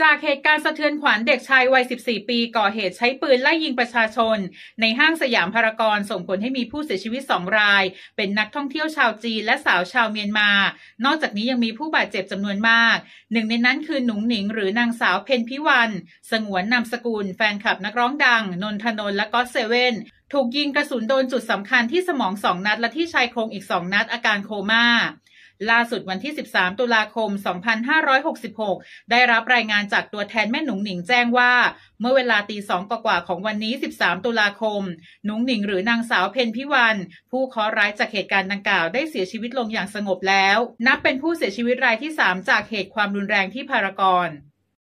จากเหตุการณ์สะเทือนขวัญเด็กชายวัย 14 ปีก่อเหตุใช้ปืนไล่ยิงประชาชน ในห้างสยามพารากอนส่งผลให้มีผู้เสียชีวิต 2 ราย เป็นนักท่องเที่ยวชาวจีนและสาวชาวเมียนมา นอกจากนี้ยังมีผู้บาดเจ็บจำนวนมาก หนึ่งในนั้นคือหนุ่งหนิงหรือนางสาวเพนพิวัน สงวนนามสกุลแฟนคลับนักร้องดัง นนทนนและก็เซเว่นถูกยิงกระสุนโดนจุดสำคัญที่สมองสองนัดและที่ชายโครงอีกสองนัดอาการโคมา่าล่าสุดวันที่ 13 ตุลาคม 2566 ได้รับรายงานจากตัวแทนแม่หนุงหนิงแจ้งว่า เมื่อเวลาตีสองกว่าของวันนี้ 13 ตุลาคม หนุงหนิงหรือนางสาวเพนพิวัน ผู้เคราะร้ายจากเหตุการณ์ดังกล่าวได้เสียชีวิตลงอย่างสงบแล้ว นับเป็นผู้เสียชีวิตรายที่ 3 จากเหตุความรุนแรงที่พารากอน